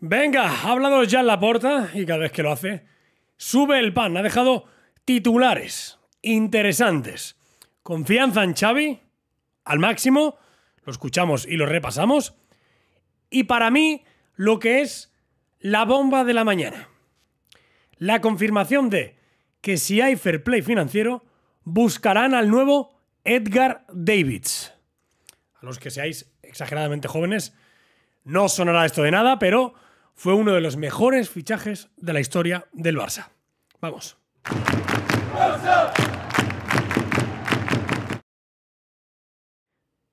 Venga, ha hablado ya en la porta y cada vez que lo hace, sube el pan. Ha dejado titulares interesantes. Confianza en Xavi al máximo, lo escuchamos y lo repasamos. Y para mí, lo que es la bomba de la mañana. La confirmación de que si hay fair play financiero, buscarán al nuevo Edgar Davids. A los que seáis exageradamente jóvenes, no sonará esto de nada, pero fue uno de los mejores fichajes de la historia del Barça. Vamos.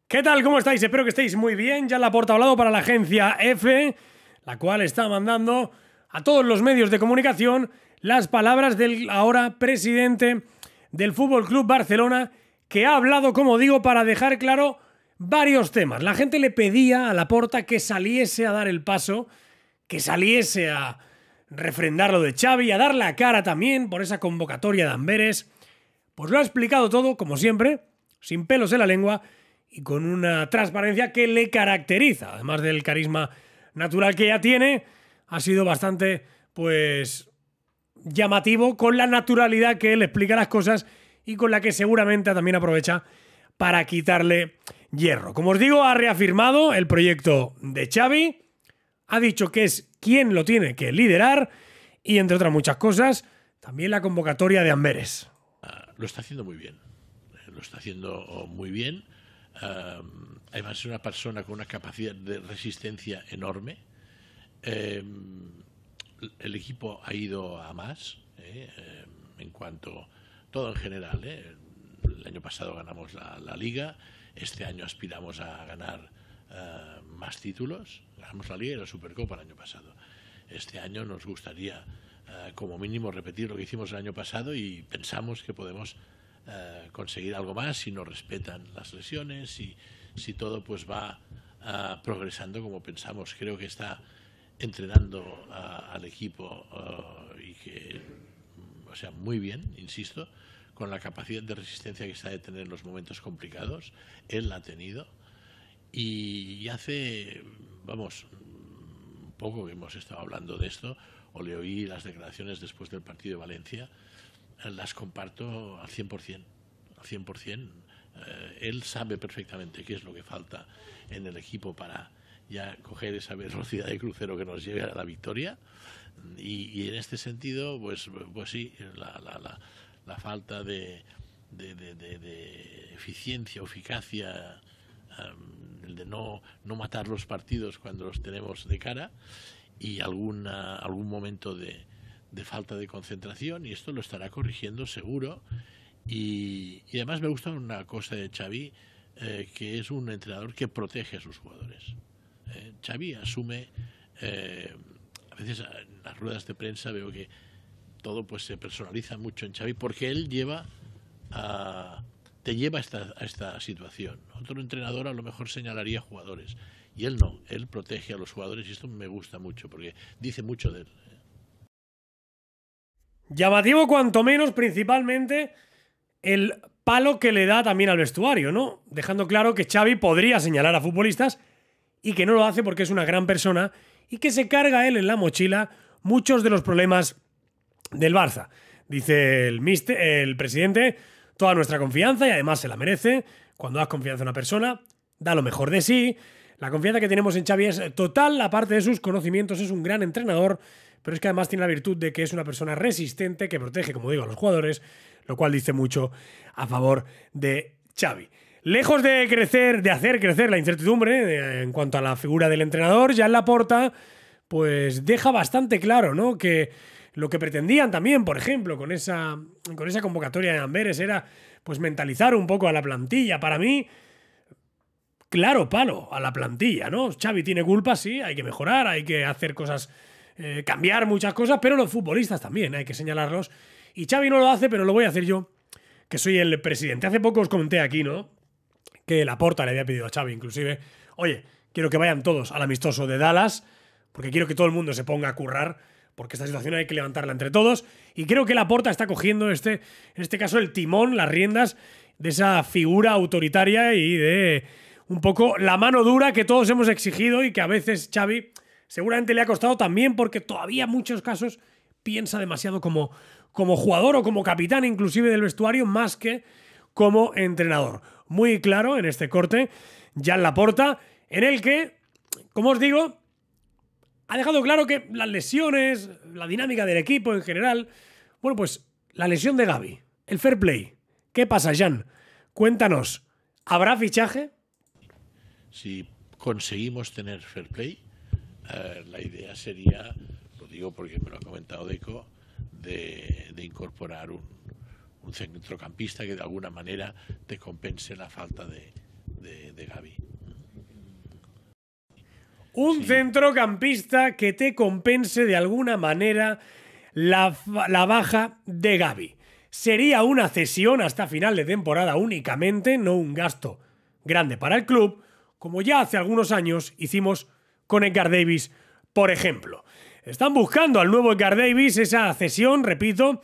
¿Qué tal? ¿Cómo estáis? Espero que estéis muy bien. Ya la porta hablado para la agencia F, la cual está mandando a todos los medios de comunicación las palabras del ahora presidente del Fútbol Club Barcelona, que ha hablado, como digo, para dejar claro varios temas. La gente le pedía a la porta que saliese a dar el paso que saliese a refrendar lo de Xavi, a dar la cara también por esa convocatoria de Amberes. Pues lo ha explicado todo, como siempre, sin pelos en la lengua y con una transparencia que le caracteriza, además del carisma natural que ya tiene, ha sido bastante, pues, llamativo con la naturalidad que él explica las cosas y con la que seguramente también aprovecha para quitarle hierro. Como os digo, ha reafirmado el proyecto de Xavi, ha dicho que es quien lo tiene que liderar y, entre otras muchas cosas, también la convocatoria de Amberes. Ah, lo está haciendo muy bien. Eh, lo está haciendo oh, muy bien. Ah, además, es una persona con una capacidad de resistencia enorme. Eh, el equipo ha ido a más eh, en cuanto todo en general. El año pasado ganamos la, liga, este año aspiramos a ganar eh, más títulos. Ganamos la Liga y la Supercopa el año pasado. Este año nos gustaría, eh, como mínimo, repetir lo que hicimos el año pasado y pensamos que podemos eh, conseguir algo más si nos respetan las lesiones, y si todo pues va progresando como pensamos. Creo que está entrenando al equipo y que, mm, o sea, muy bien, insisto con la capacidad de resistencia que está de tener en los momentos complicados. Él la ha tenido. Y hace, vamos, poco que hemos estado hablando de esto, o le oí las declaraciones después del partido de Valencia, eh, las comparto al 100%, al 100%. Eh, él sabe perfectamente qué es lo que falta en el equipo para ya coger esa velocidad de crucero que nos lleve a la victoria. Y, en este sentido, pues, pues sí, la, la, la, falta de, de, de, de, eficiencia, eficacia, em, el de no, no matar los partidos cuando los tenemos de cara y alguna, algún momento de, de falta de concentración y esto lo estará corrigiendo seguro. Y, además me gusta una cosa de Xavi, eh, que es un entrenador que protege a sus jugadores. Eh, Xavi asume, eh, a veces en las ruedas de prensa veo que todo pues se personaliza mucho en Xavi porque él lleva a, te lleva a esta, situación. Otro entrenador a lo mejor señalaría jugadores y él no, él protege a los jugadores y esto me gusta mucho porque dice mucho de él. Llamativo cuanto menos principalmente el palo que le da también al vestuario, ¿no? Dejando claro que Xavi podría señalar a futbolistas y que no lo hace porque es una gran persona y que se carga él en la mochila muchos de los problemas del Barça. Dice el, el presidente, toda nuestra confianza y además se la merece. Cuando das confianza a una persona, da lo mejor de sí. La confianza que tenemos en Xavi es total, aparte de sus conocimientos, es un gran entrenador, pero es que además tiene la virtud de que es una persona resistente, que protege, como digo, a los jugadores, lo cual dice mucho a favor de Xavi. Lejos de crecer, de hacer crecer la incertidumbre eh, en cuanto a la figura del entrenador, ya en la porta, pues deja bastante claro, ¿no? Que lo que pretendían también, por ejemplo, con esa, con esa convocatoria de Amberes era pues mentalizar un poco a la plantilla. Para mí, claro palo a la plantilla, ¿no? Xavi tiene culpa, sí, hay que mejorar, hay que hacer cosas, eh, cambiar muchas cosas, pero los futbolistas también, hay que señalarlos. Y Xavi no lo hace, pero lo voy a hacer yo, que soy el presidente. Hace poco os comenté aquí, ¿no? Que la porta le había pedido a Xavi, inclusive, oye, quiero que vayan todos al amistoso de Dallas, porque quiero que todo el mundo se ponga a currar porque esta situación hay que levantarla entre todos. Y creo que Laporta está cogiendo este, en este caso el timón, las riendas de esa figura autoritaria y de un poco la mano dura que todos hemos exigido y que a veces Xavi seguramente le ha costado también porque todavía en muchos casos piensa demasiado como, como jugador o como capitán inclusive del vestuario más que como entrenador. Muy claro en este corte, ya en la porta, en el que, como os digo, ha dejado claro que las lesiones, la dinámica del equipo en general. Bueno, pues la lesión de Gaby, el fair play. ¿Qué pasa, Jan? Cuéntanos, ¿habrá fichaje? Si conseguimos tener fair play, eh, la idea sería, lo digo porque me lo ha comentado Deco, de, incorporar un, centrocampista que de alguna manera te compense la falta de, de, de Gaby. Un centrocampista que te compense de alguna manera la, la baja de Gaby. Sería una cesión hasta final de temporada únicamente, no un gasto grande para el club, como ya hace algunos años hicimos con Edgar Davis, por ejemplo. Están buscando al nuevo Edgar Davis esa cesión, repito,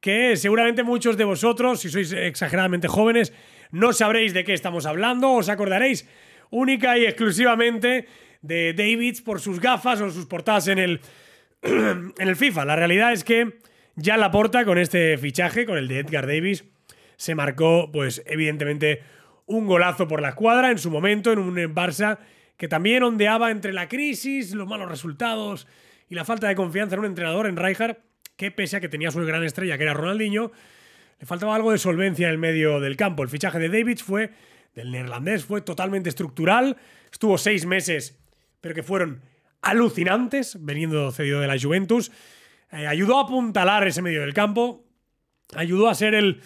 que seguramente muchos de vosotros, si sois exageradamente jóvenes, no sabréis de qué estamos hablando, os acordaréis única y exclusivamente de Davids por sus gafas o sus portadas en el, en el FIFA. La realidad es que ya la porta con este fichaje, con el de Edgar Davis, se marcó, pues evidentemente, un golazo por la escuadra en su momento, en un Barça que también ondeaba entre la crisis, los malos resultados y la falta de confianza en un entrenador, en Rijkaard, que pese a que tenía su gran estrella, que era Ronaldinho, le faltaba algo de solvencia en el medio del campo. El fichaje de Davids fue, del neerlandés, fue totalmente estructural. Estuvo seis meses pero que fueron alucinantes, veniendo cedido de la Juventus. Eh, ayudó a apuntalar ese medio del campo, ayudó a ser el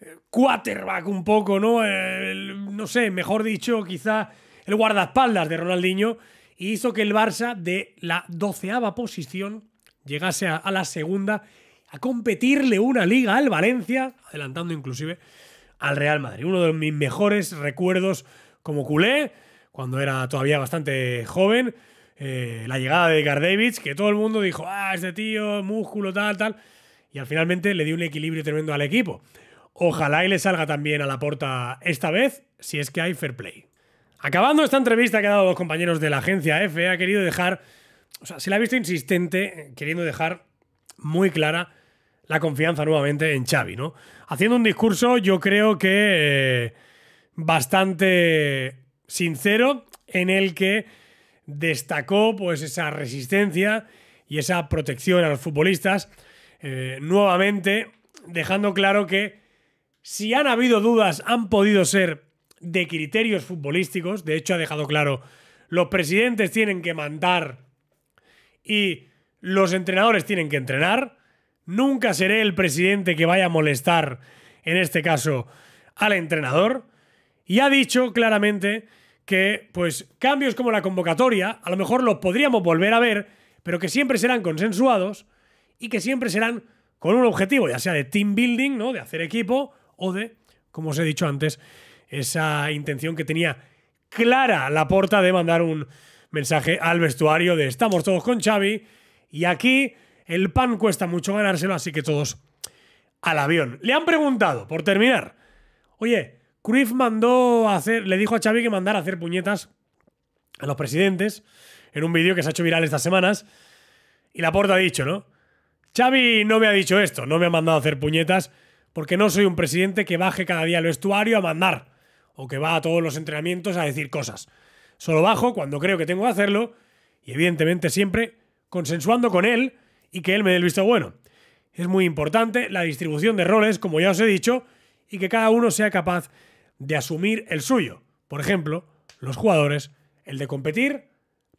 eh, quarterback un poco, ¿no? Eh, no sé, mejor dicho, quizá el guardaespaldas de Ronaldinho, y hizo que el Barça de la doceava posición llegase a la segunda, a competirle una liga al Valencia, adelantando inclusive al Real Madrid. Uno de mis mejores recuerdos como culé cuando era todavía bastante joven. Eh, la llegada de Edgar Davids, que todo el mundo dijo, ah, este tío, músculo, tal, tal. Y al finalmente le dio un equilibrio tremendo al equipo. Ojalá y le salga también a la porta esta vez, si es que hay fair play. Acabando esta entrevista que ha dado los compañeros de la agencia F, ha querido dejar, o sea, se la ha visto insistente, queriendo dejar muy clara la confianza nuevamente en Xavi, ¿no? Haciendo un discurso, yo creo que eh, bastante sincero en el que destacó pues esa resistencia y esa protección a los futbolistas, eh, nuevamente dejando claro que si han habido dudas han podido ser de criterios futbolísticos, de hecho ha dejado claro, los presidentes tienen que mandar y los entrenadores tienen que entrenar, nunca seré el presidente que vaya a molestar, en este caso, al entrenador, y ha dicho claramente que pues cambios como la convocatoria a lo mejor los podríamos volver a ver, pero que siempre serán consensuados y que siempre serán con un objetivo, ya sea de team building, ¿no? de hacer equipo o de, como os he dicho antes, esa intención que tenía clara la porta de mandar un mensaje al vestuario de estamos todos con Xavi y aquí el pan cuesta mucho ganárselo, así que todos al avión. Le han preguntado, por terminar, oye, Cruyff mandó a hacer, le dijo a Xavi que mandara a hacer puñetas a los presidentes en un vídeo que se ha hecho viral estas semanas. Y Laporta ha dicho, ¿no? Xavi no me ha dicho esto, no me ha mandado a hacer puñetas porque no soy un presidente que baje cada día al vestuario a mandar o que va a todos los entrenamientos a decir cosas. Solo bajo cuando creo que tengo que hacerlo y evidentemente siempre consensuando con él y que él me dé el visto bueno. Es muy importante la distribución de roles, como ya os he dicho, y que cada uno sea capaz de asumir el suyo. Por ejemplo, los jugadores, el de competir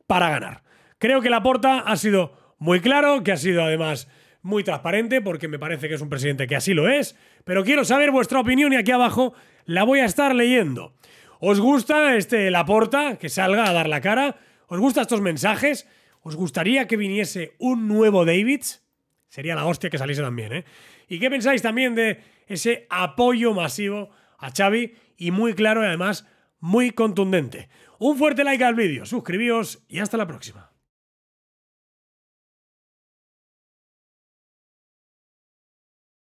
para ganar. Creo que Laporta ha sido muy claro, que ha sido además muy transparente, porque me parece que es un presidente que así lo es, pero quiero saber vuestra opinión y aquí abajo la voy a estar leyendo. ¿Os gusta este Laporta que salga a dar la cara? ¿Os gustan estos mensajes? ¿Os gustaría que viniese un nuevo Davids? Sería la hostia que saliese también, ¿eh? ¿Y qué pensáis también de ese apoyo masivo a Xavi y muy claro y además muy contundente. Un fuerte like al vídeo, suscribíos y hasta la próxima.